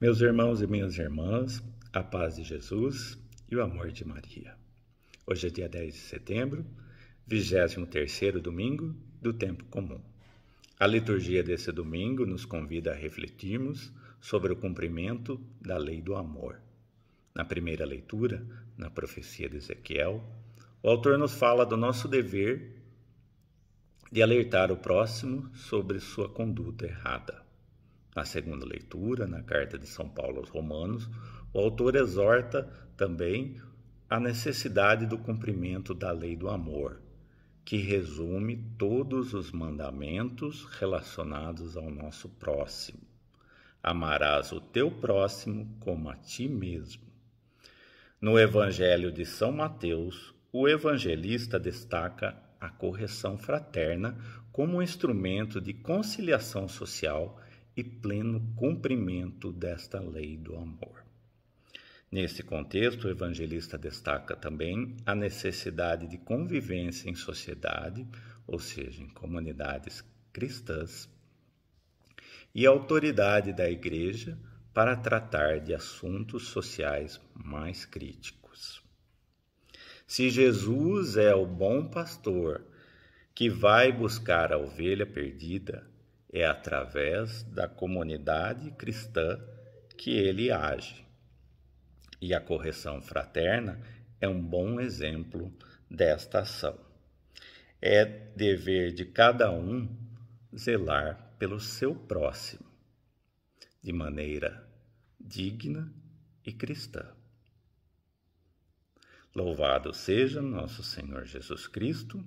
Meus irmãos e minhas irmãs, a paz de Jesus e o amor de Maria. Hoje é dia 10 de setembro, 23º domingo do tempo comum. A liturgia desse domingo nos convida a refletirmos sobre o cumprimento da lei do amor. Na primeira leitura, na profecia de Ezequiel, o autor nos fala do nosso dever de alertar o próximo sobre sua conduta errada. Na segunda leitura, na carta de São Paulo aos Romanos, o autor exorta também a necessidade do cumprimento da lei do amor, que resume todos os mandamentos relacionados ao nosso próximo. Amarás o teu próximo como a ti mesmo. No Evangelho de São Mateus, o evangelista destaca a correção fraterna como um instrumento de conciliação social e pleno cumprimento desta lei do amor. Nesse contexto, o evangelista destaca também a necessidade de convivência em sociedade, ou seja, em comunidades cristãs, e a autoridade da igreja para tratar de assuntos sociais mais críticos. Se Jesus é o bom pastor que vai buscar a ovelha perdida, é através da comunidade cristã que ele age. E a correção fraterna é um bom exemplo desta ação. É dever de cada um zelar pelo seu próximo de maneira digna e cristã. Louvado seja nosso Senhor Jesus Cristo,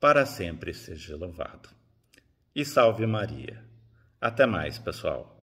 para sempre seja louvado e salve Maria. Até mais, pessoal.